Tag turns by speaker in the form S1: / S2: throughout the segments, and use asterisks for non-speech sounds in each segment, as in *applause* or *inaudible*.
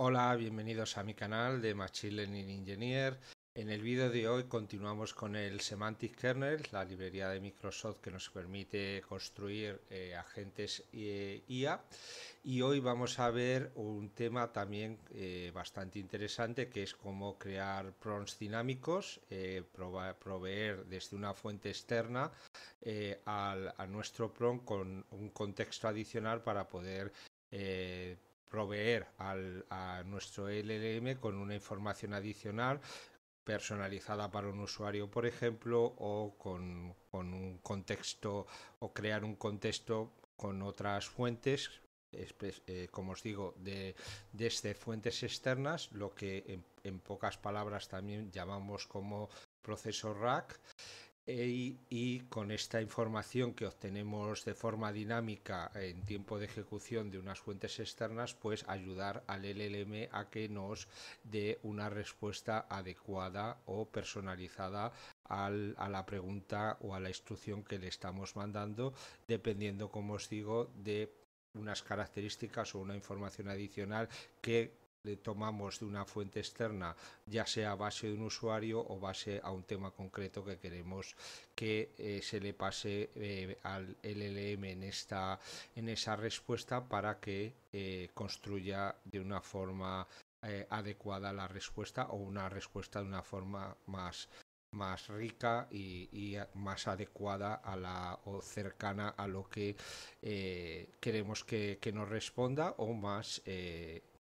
S1: Hola, bienvenidos a mi canal de Machine Learning Engineer. En el vídeo de hoy continuamos con el Semantic Kernel, la librería de Microsoft que nos permite construir eh, agentes eh, IA. Y hoy vamos a ver un tema también eh, bastante interesante que es cómo crear prompts dinámicos, proveer desde una fuente externa a nuestro prompt con un contexto adicional para poder proveer al, a nuestro LLM con una información adicional personalizada para un usuario, por ejemplo, o con, un contexto o crear un contexto con otras fuentes eh, como os digo, de, desde este, fuentes externas, lo que en, pocas palabras también llamamos como proceso RAC, y con esta información que obtenemos de forma dinámica en tiempo de ejecución de unas fuentes externas, pues ayudar al LLM a que nos dé una respuesta adecuada o personalizada a la pregunta o a la instrucción que le estamos mandando, dependiendo, como os digo, de unas características o una información adicional que tomamos de una fuente externa, ya sea base de un usuario o base a un tema concreto que queremos que eh, se le pase eh, al LLM en esta en esa respuesta para que eh, construya de una forma adecuada la respuesta o una respuesta de una forma más más rica y, más adecuada a la o cercana a lo que queremos que, nos responda o más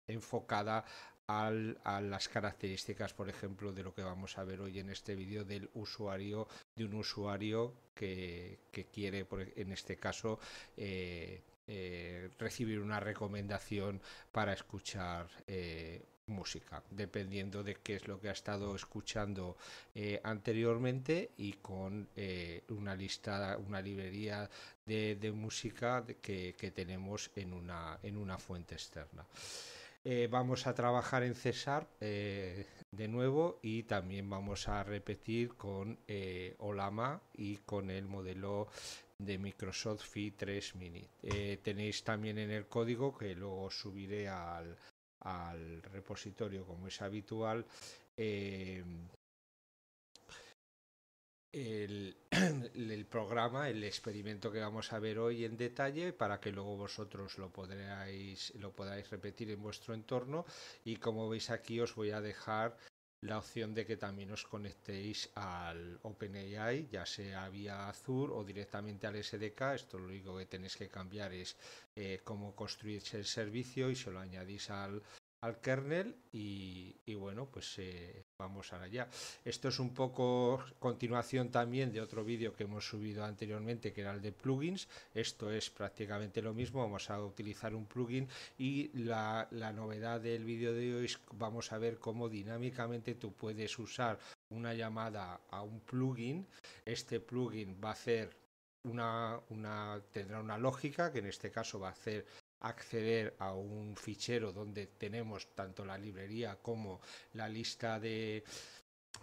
S1: enfocada a las características, por ejemplo, de lo que vamos a ver hoy en este vídeo del usuario, de un usuario que, quiere, e, en este caso, eh, eh, recibir una recomendación para escuchar eh, música, dependiendo de qué es lo que ha estado escuchando anteriormente y con una lista, una librería de, música que, que, tenemos en una, en una fuente externa. Eh, vamos a trabajar en César eh, de nuevo y también vamos a repetir con eh, Olama y con el modelo de Microsoft Fi 3 Mini. tenéis también en el código que luego subiré al repositorio como es habitual *clears throat* el, programa, el experimento que vamos a ver hoy en detalle para que luego vosotros lo podréis, lo podáis repetir en vuestro entorno y como veis aquí os voy a dejar la opción de que también os conectéis al OpenAI, ya sea vía Azure o directamente al SDK. Esto lo único que tenéis que cambiar es eh, cómo construirse el servicio y se lo añadís al, al kernel y, bueno, pues eh, vamos allá. Esto es un poco continuación también de otro vídeo que hemos subido anteriormente, que era el de plugins. Esto es prácticamente lo mismo, vamos a utilizar un plugin y la, novedad del vídeo de hoy es vamos a ver cómo dinámicamente tú puedes usar una llamada a un plugin. Este plugin va a hacer una, una, tendrá una lógica que en este caso va a hacer acceder a un fichero donde tenemos tanto la librería como la lista de,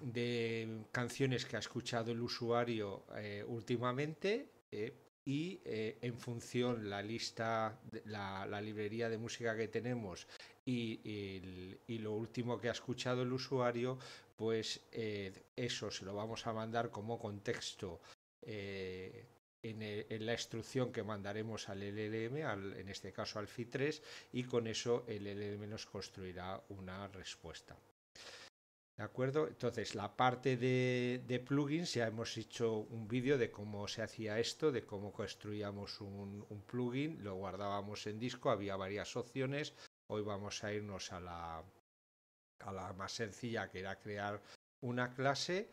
S1: de canciones que ha escuchado el usuario eh, últimamente eh, y eh, en función la lista, la, la, librería de música que tenemos y, y, y, lo último que ha escuchado el usuario, pues eso se lo vamos a mandar como contexto eh, en, la instrucción que mandaremos al LLM, en este caso al FI3, y con eso el LLM nos construirá una respuesta. ¿De acuerdo? Entonces, la parte de, plugins, ya hemos hecho un vídeo de cómo se hacía esto, de cómo construíamos un, plugin, lo guardábamos en disco, había varias opciones. Hoy vamos a irnos a la, a la más sencilla, que era crear una clase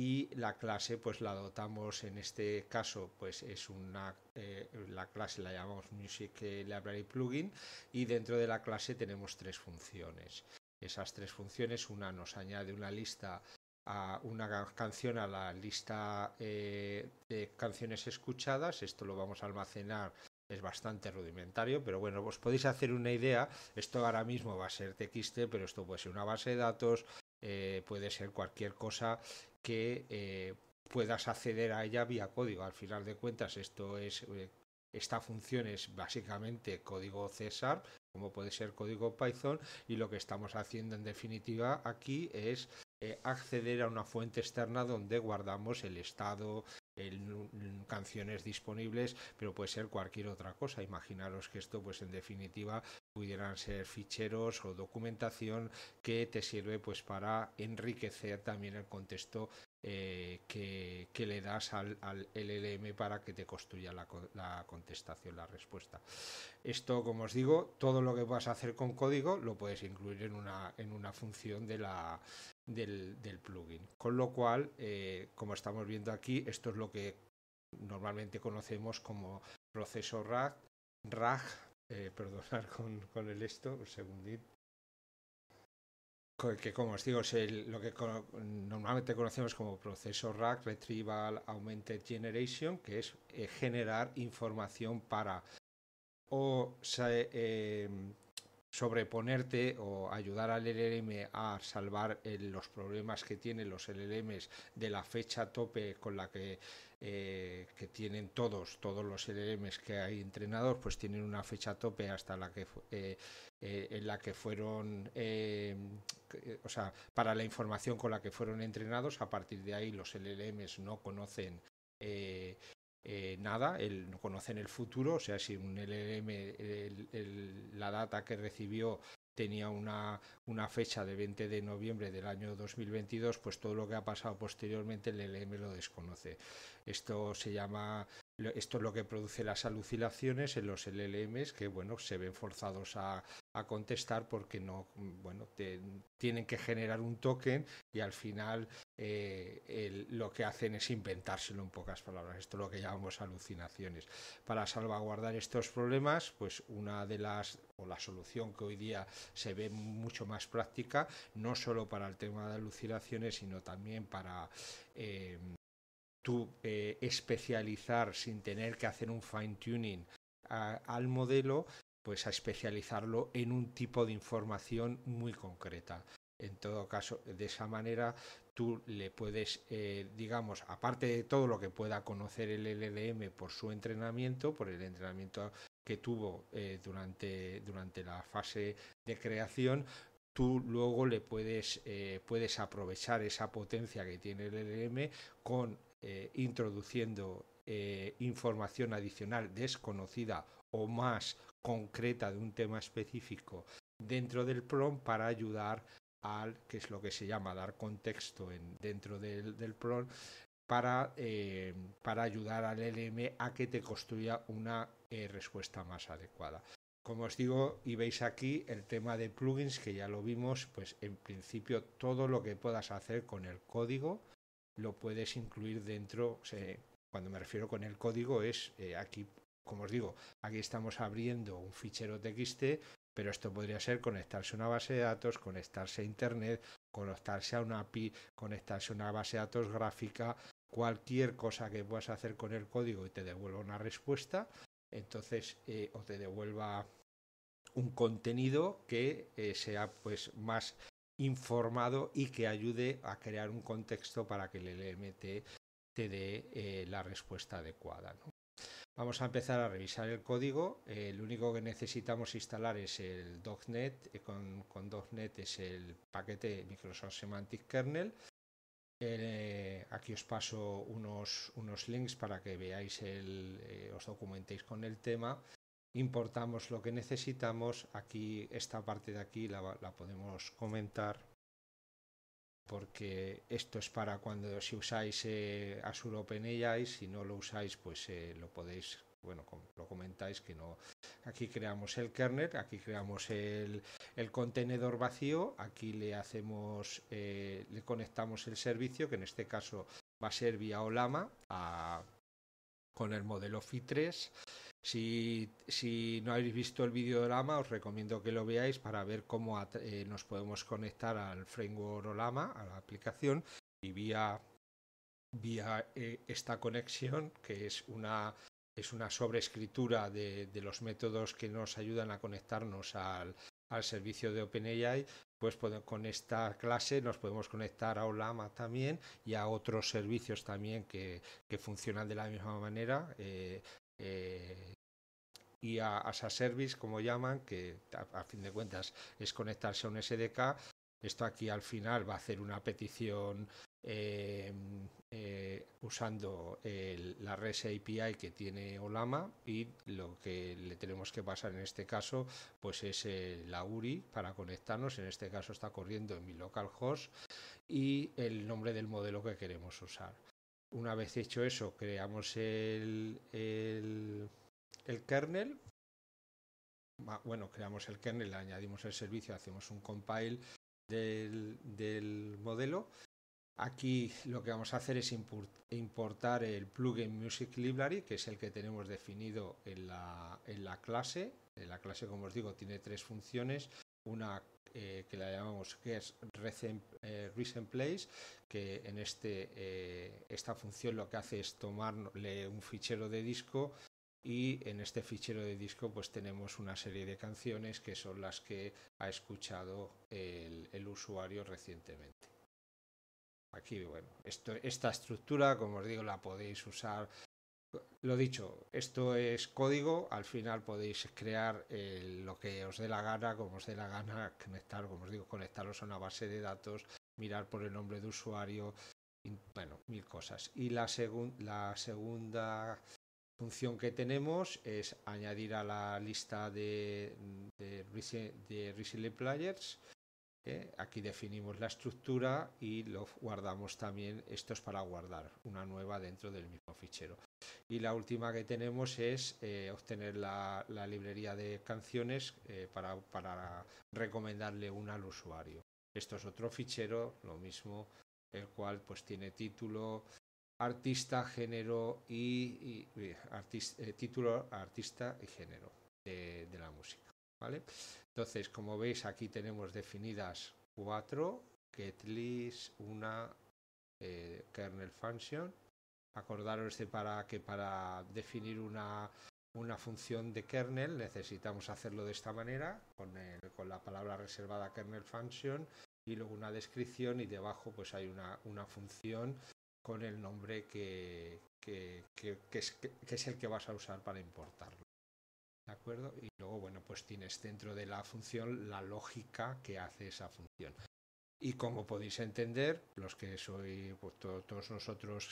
S1: y la clase pues la dotamos en este caso pues es una eh, la clase la llamamos Music Library Plugin y dentro de la clase tenemos tres funciones. Esas tres funciones, una nos añade una lista a una canción a la lista eh, de canciones escuchadas, esto lo vamos a almacenar es bastante rudimentario, pero bueno, os podéis hacer una idea. Esto ahora mismo va a ser TXT, pero esto puede ser una base de datos, eh, puede ser cualquier cosa que eh, puedas acceder a ella vía código. Al final de cuentas, esto es eh, esta función es básicamente código César, como puede ser código Python, y lo que estamos haciendo en definitiva aquí es eh, acceder a una fuente externa donde guardamos el estado, el, canciones disponibles, pero puede ser cualquier otra cosa. Imaginaros que esto, pues en definitiva, pudieran ser ficheros o documentación que te sirve pues para enriquecer también el contexto eh, que, le das al, LLM para que te construya la, contestación, la respuesta. Esto, como os digo, todo lo que vas a hacer con código lo puedes incluir en una, en una función de la, del, plugin. Con lo cual, eh, como estamos viendo aquí, esto es lo que normalmente conocemos como proceso RAG, RAG eh, *laughs* perdonar con, el esto, un segundito, que como os digo, es lo que normalmente conocemos como proceso RAC, Retrieval Augmented Generation, que es eh, generar información para o em, sobreponerte o ayudar al LLM a salvar eh, los problemas que tienen los LLMs de la fecha tope con la que eh, que tienen todos, todos los LLMs e que hay entrenados, pues tienen una fecha tope hasta la que eh, eh, en la que fueron, o sea, para la información con la que fueron entrenados, a partir de ahí los LLMs e no conocen nada, no conocen el futuro, o sea, si un LLM, e la data que recibió tenía una, una fecha de 20 de noviembre del año 2022, pues todo lo que ha pasado posteriormente el LM lo desconoce. Esto se llama esto es lo que produce las alucinaciones en los LLMs que bueno se ven forzados a, contestar porque no bueno tienen que generar un token y al final eh, lo que hacen es inventárselo en pocas palabras esto es lo que llamamos alucinaciones para salvaguardar estos problemas pues una de las o la solución que hoy día se ve mucho más práctica, no solo para el tema de alucinaciones, sino también para eh, tú eh, especializar sin tener que hacer un fine tuning al modelo, pues a especializarlo en un tipo de información muy concreta. En todo caso, de esa manera tú le puedes, eh, digamos, aparte de todo lo que pueda conocer el LLM por su entrenamiento, por el entrenamiento que tuvo eh, durante, durante la fase de creación, tú luego le puedes, eh, puedes aprovechar esa potencia que tiene el LM con eh, introduciendo información adicional desconocida o más concreta de un tema específico dentro del PROM para ayudar al que es lo que se llama dar contexto en, dentro del, del PROM para, eh, para ayudar al LM a que te construya una eh, respuesta más adecuada. Como os digo y veis aquí el tema de plugins que ya lo vimos, pues en principio todo lo que puedas hacer con el código lo puedes incluir dentro, cuando me refiero con el código es eh, aquí, como os digo, aquí estamos abriendo un fichero TXT, pero esto podría ser conectarse a una base de datos, conectarse a Internet, conectarse a una API, conectarse a una base de datos gráfica, cualquier cosa que puedas hacer con el código y te devuelva una respuesta, entonces eh, o te devuelva un contenido que eh, sea pues más informado y que ayude a crear un contexto para que el LMT te dé eh, la respuesta adecuada. Vamos a empezar a revisar el código. el único que necesitamos instalar es el docnet, Con, con es el paquete Microsoft Semantic Kernel eh, aquí os paso unos, unos links para que veáis, el, eh, os documentéis con el tema. Importamos lo que necesitamos. Aquí, esta parte de aquí la, podemos comentar porque esto es para cuando si usáis eh, Azure OpenAI, si no lo usáis, pues lo podéis, bueno, lo comentáis que no, Aquí creamos el kernel, aquí creamos el, contenedor vacío, aquí le hacemos, eh, le conectamos el servicio, que en este caso va a ser vía Olama con el modelo fit 3 Si, no habéis visto el vídeo de OLAMA, os recomiendo que lo veáis para ver cómo eh, nos podemos conectar al framework Olama, a la aplicación, y vía, vía eh, esta conexión, que es una es una sobreescritura de, los métodos que nos ayudan a conectarnos al, servicio de OpenAI, pues con esta clase nos podemos conectar a Olama también y a otros servicios también que, funcionan de la misma manera. Eh, eh, y a, a, Service, como llaman, que a, fin de cuentas es conectarse a un SDK esto aquí al final va a hacer una petición eh, eh, usando la REST API que tiene Olama y lo que le tenemos que pasar en este caso pues es eh, la URI para conectarnos en este caso está corriendo en mi localhost y el nombre del modelo que queremos usar una vez hecho eso creamos el, el kernel bueno, creamos el kernel, le añadimos el servicio, hacemos un compile del, modelo. Aquí lo que vamos a hacer es importar el plugin Music Library, que es el que tenemos definido en la, en la clase. En la clase, como os digo, tiene tres funciones. Una eh, que la llamamos que es Recent, eh, que en este, eh, esta función lo que hace es tomarle un fichero de disco y en este fichero de disco pues tenemos una serie de canciones que son las que ha escuchado el, usuario recientemente. Aquí, bueno, esta estructura, como os digo, la podéis usar. Lo dicho, esto es código, al final podéis crear eh, lo que os dé la gana, como os dé la gana, conectar, como os digo, conectaros a una base de datos, mirar por el nombre de usuario, y, bueno, mil cosas. Y la, la segunda función que tenemos es añadir a la lista de, de, Players. ¿eh? Aquí definimos la estructura y lo guardamos también. Esto es para guardar una nueva dentro del mismo fichero. Y la última que tenemos es eh, obtener la, la, librería de canciones eh, para, para recomendarle una al usuario. Esto es otro fichero, lo mismo, el cual pues tiene título, artista, género y, eh, título artista y género de, la música. ¿vale? Entonces, como veis, aquí tenemos definidas cuatro, getlist, una eh, kernel function. Acordaros para que para definir una, una función de kernel necesitamos hacerlo de esta manera, con, con la palabra reservada kernel function y luego una descripción y debajo pues hay una, una función con el nombre que, que, que, es, que, es, el que vas a usar para importarlo. ¿De acuerdo? Y luego, bueno, pues tienes dentro de la función la lógica que hace esa función. Y como podéis entender, los que soy, pues todos nosotros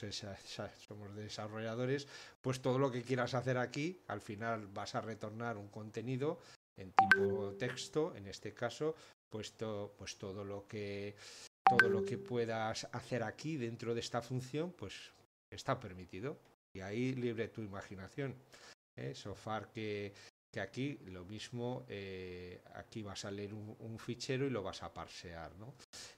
S1: somos desarrolladores, pues todo lo que quieras hacer aquí, al final vas a retornar un contenido en tipo texto, en este caso, puesto pues todo lo que todo lo que puedas hacer aquí dentro de esta función, pues está permitido. Y ahí libre tu imaginación. ¿eh? Sofar que, que, aquí lo mismo, eh, aquí vas a leer un, fichero y lo vas a parsear, ¿no?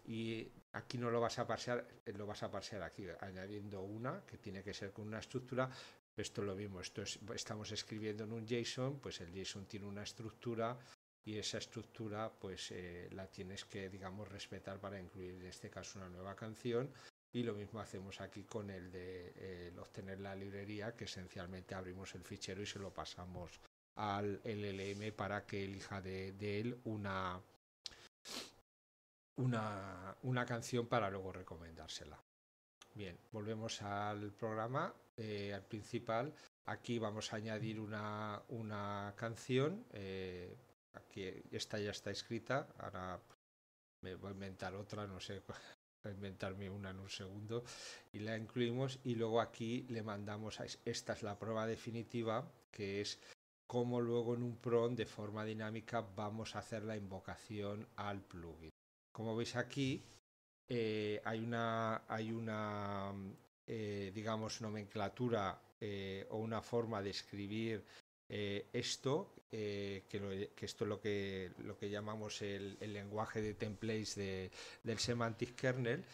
S1: Y aquí no lo vas a parsear, eh, lo vas a parsear aquí, añadiendo una que tiene que ser con una estructura. Esto es lo mismo, esto estamos escribiendo en un JSON, pues el JSON tiene una estructura y esa estructura pues eh, la tienes que digamos respetar para incluir en este caso una nueva canción y lo mismo hacemos aquí con el de eh, obtener la librería que esencialmente abrimos el fichero y se lo pasamos al LLM para que elija de, él una, una, canción para luego recomendársela. Bien, volvemos al programa, eh, al principal. Aquí vamos a añadir una, una canción que esta ya está escrita, ahora me voy a inventar otra, no sé, *laughs* a inventarme una en un segundo, y la incluimos y luego aquí le mandamos, a, esta es la prueba definitiva, que es cómo luego en un PROM de forma dinámica vamos a hacer la invocación al plugin. Como veis aquí, eh, hay una, hay una eh, digamos, nomenclatura eh, o una forma de escribir eh, esto, eh, que, esto es lo que, lo que llamamos el, lenguaje de templates del semantic kernel,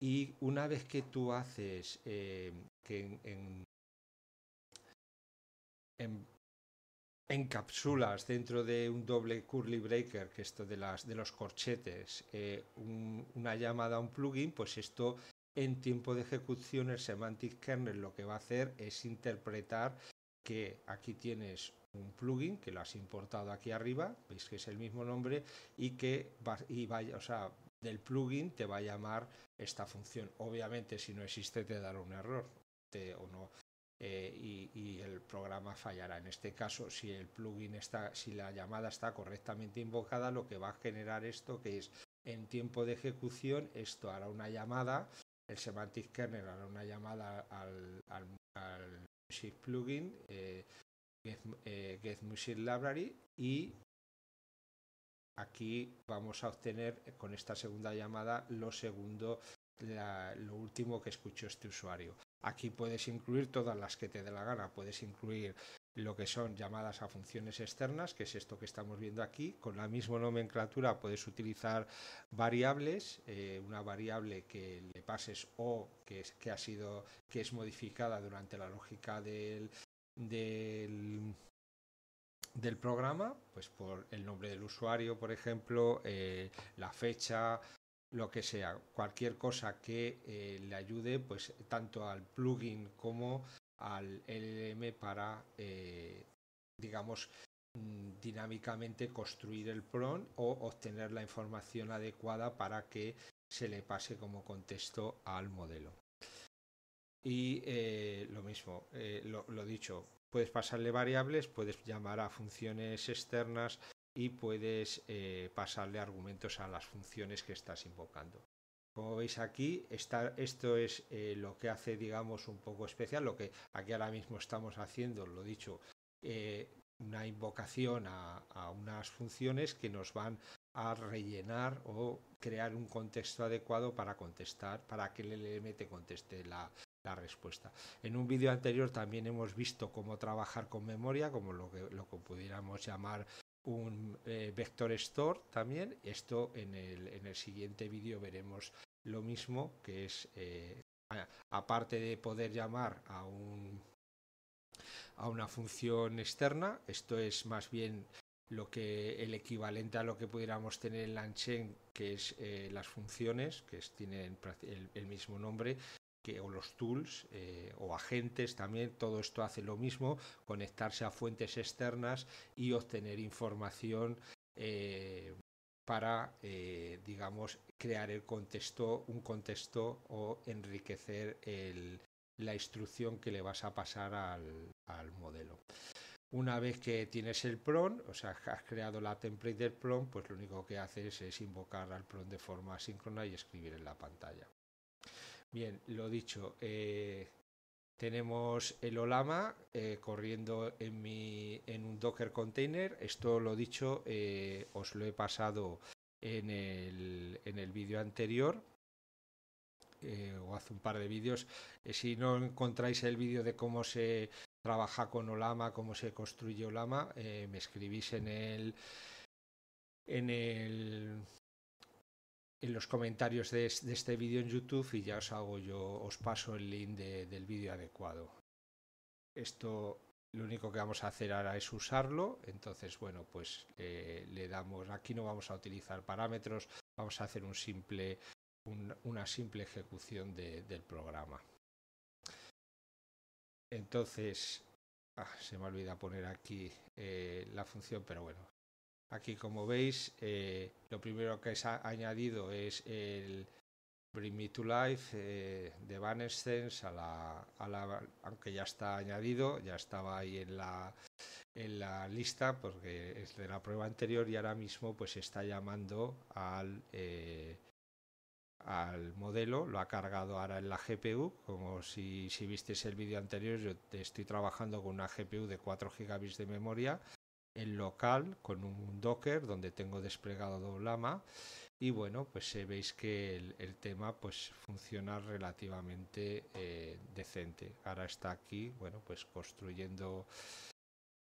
S1: y una vez que tú haces eh, que en, en, encapsulas dentro de un doble curly breaker, que esto de, las, de los corchetes, una llamada a un plugin, pues esto en tiempo de ejecución el semantic kernel lo que va a hacer es interpretar que aquí tienes un plugin que lo has importado aquí arriba, veis que es el mismo nombre y que y del plugin te va a llamar esta función. Obviamente si no existe te dará un error o no eh, y, el programa fallará. En este caso, si el plugin está, si la llamada está correctamente invocada, lo que va a generar esto que es en tiempo de ejecución, esto hará una llamada, el semantic kernel hará una llamada al Plugin, Get, eh, eh, Library y aquí vamos a obtener eh, con esta segunda llamada lo segundo, la, lo último que escuchó este usuario. Aquí puedes incluir todas las que te dé la gana, puedes incluir lo que son llamadas a funciones externas, que es esto que estamos viendo aquí. Con la misma nomenclatura puedes utilizar variables, eh, una variable que le pases o que, es, que ha sido que es modificada durante la lógica del, del, programa, pues por el nombre del usuario, por ejemplo, eh, la fecha, lo que sea, cualquier cosa que eh, le ayude, pues tanto al plugin como al LLM e para, eh, digamos, mm, dinámicamente construir el PRON o obtener la información adecuada para que se le pase como contexto al modelo. Y eh, lo mismo, eh, lo, dicho, puedes pasarle variables, puedes llamar a funciones externas y puedes pasarle argumentos a las funciones que estás invocando. Como veis aquí, esto es eh, lo que hace, digamos, un poco especial, lo que aquí ahora mismo estamos haciendo, lo dicho, eh, una invocación a, unas funciones que nos van a rellenar o crear un contexto adecuado para contestar, para que el LM te conteste la, respuesta. En un vídeo anterior también hemos visto cómo trabajar con memoria, como lo que pudiéramos llamar un eh, vector store también. Esto en el, en el siguiente vídeo veremos lo mismo, que es, eh, aparte de poder llamar a, un, a una función externa, esto es más bien lo que el equivalente a lo que pudiéramos tener en lanchen, que es eh, las funciones, que tienen el, mismo nombre, o los tools eh, o agentes también, todo esto hace lo mismo, conectarse a fuentes externas y obtener información eh, para, eh, digamos, crear el contexto, un contexto o enriquecer la instrucción que le vas a pasar al, modelo. Una vez que tienes el PRON, o sea, has creado la template del PRON, pues lo único que haces es invocar al PRON de forma asíncrona y escribir en la pantalla. Bien, lo dicho. Eh, tenemos el Olama eh, corriendo en, en un Docker container. Esto lo dicho, eh, os lo he pasado en el, vídeo anterior. o hace un par de vídeos. si no encontráis el vídeo de cómo se trabaja con Olama, cómo se construye Olama, me escribís en el en el en los comentarios de, este vídeo en YouTube y ya os hago yo, os paso el link del vídeo adecuado. Esto lo único que vamos a hacer ahora es usarlo, entonces bueno, pues eh, le damos, aquí no vamos a utilizar parámetros, vamos a hacer un simple, una simple ejecución del programa. Entonces, ah, se me olvida poner aquí eh, la función, pero bueno, Aquí como veis, eh, lo primero que se ha añadido es el Bring Me to Life eh, de Van Essence aunque ya está añadido, ya estaba ahí en la, en la lista porque es de la prueba anterior y ahora mismo pues está llamando al, eh, al modelo, lo ha cargado ahora en la GPU, como si, si visteis el vídeo anterior, yo estoy trabajando con una GPU de 4 GB de memoria el local con un Docker donde tengo desplegado Doblama y bueno, pues eh, veis que el, tema pues funciona relativamente eh, decente. Ahora está aquí, bueno, pues construyendo.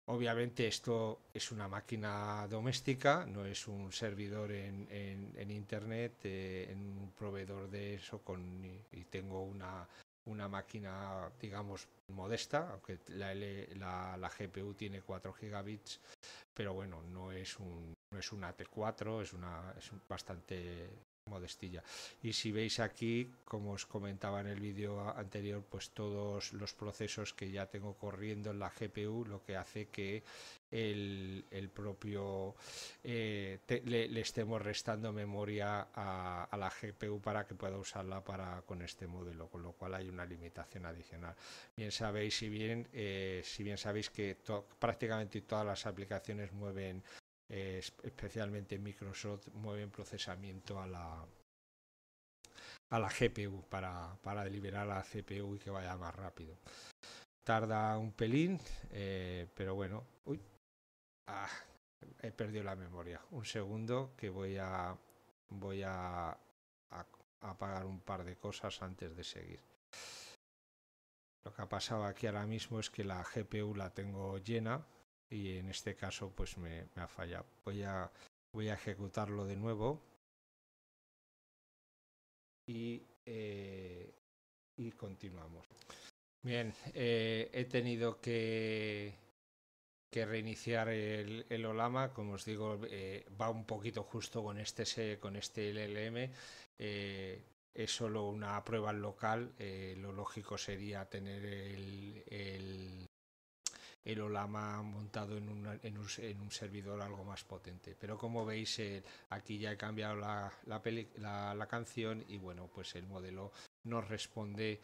S1: Obviamente esto es una máquina doméstica, no es un servidor en, en, internet, eh, en un proveedor de eso con, y tengo una una máquina, digamos, modesta, aunque la, la, GPU tiene 4 gigabits, pero bueno, no es un, no es una T4, es una es bastante modestilla. Y si veis aquí, como os comentaba en el vídeo anterior, pues todos los procesos que ya tengo corriendo en la GPU, lo que hace que el, propio eh, le, estemos restando memoria a, la GPU para que pueda usarla para con este modelo, con lo cual hay una limitación adicional. Bien sabéis, si bien, eh, si bien sabéis que prácticamente todas las aplicaciones mueven, eh, especialmente Microsoft, mueven procesamiento a la a la GPU para, para liberar a la CPU y que vaya más rápido tarda un pelín, pero bueno. Uy, Ah, he perdido la memoria. Un segundo que voy a voy a, apagar un par de cosas antes de seguir. Lo que ha pasado aquí ahora mismo es que la GPU la tengo llena y en este caso pues me, me ha fallado. Voy a voy a ejecutarlo de nuevo y, eh, continuamos. Bien, eh, he tenido que que reiniciar el, el, Olama, como os digo, eh, va un poquito justo con este con este LLM. Eh, es solo una prueba local. Eh, lo lógico sería tener el, el, Olama montado en, un, en, un, servidor algo más potente. Pero como veis, aquí ya he cambiado la, la, la, canción y bueno, pues el modelo nos responde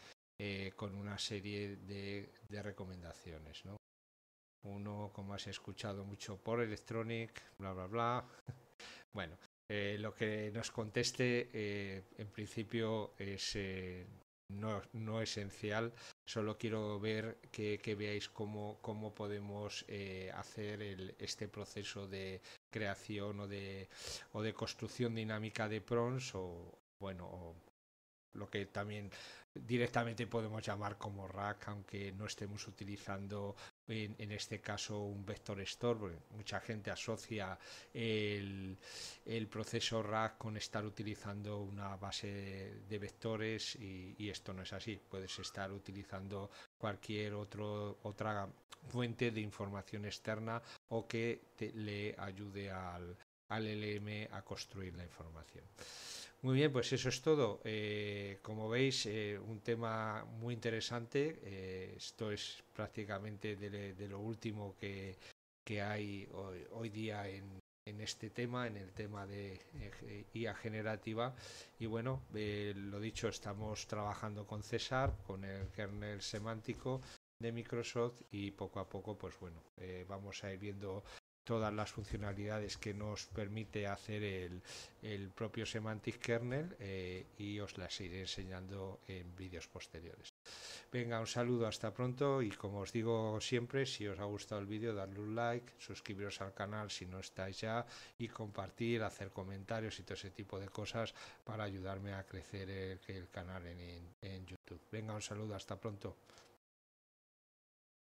S1: con una serie de, de recomendaciones, ¿no? uno como has escuchado mucho por Electronic, bla, bla, bla. *laughs* Bueno, eh, lo que nos conteste eh, en principio es eh, no, no, esencial, solo quiero ver que, veáis cómo, cómo podemos hacer el, este proceso de creación o de, o de construcción dinámica de PRONS o, bueno, o lo que también directamente podemos llamar como rack, aunque no estemos utilizando en, este caso un vector store, mucha gente asocia el, el, proceso rack con estar utilizando una base de vectores y, esto no es así, puedes estar utilizando cualquier otro, otra fuente de información externa o que te, le ayude al, al LM a construir la información. Muy bien, pues eso es todo. Eh, como veis, eh, un tema muy interesante. Eh, esto es prácticamente de, lo último que, hay hoy, día en, en, este tema, en el tema de IA generativa. Y bueno, lo dicho, estamos trabajando con César, con el kernel semántico de Microsoft y poco a poco, pues bueno, vamos a ir viendo todas las funcionalidades que nos permite hacer el, propio Semantic Kernel eh, y os las iré enseñando en vídeos posteriores. Venga, un saludo, hasta pronto y como os digo siempre, si os ha gustado el vídeo, darle un like, suscribiros al canal si no estáis ya y compartir, hacer comentarios y todo ese tipo de cosas para ayudarme a crecer el, canal en YouTube. Venga, un saludo, hasta pronto.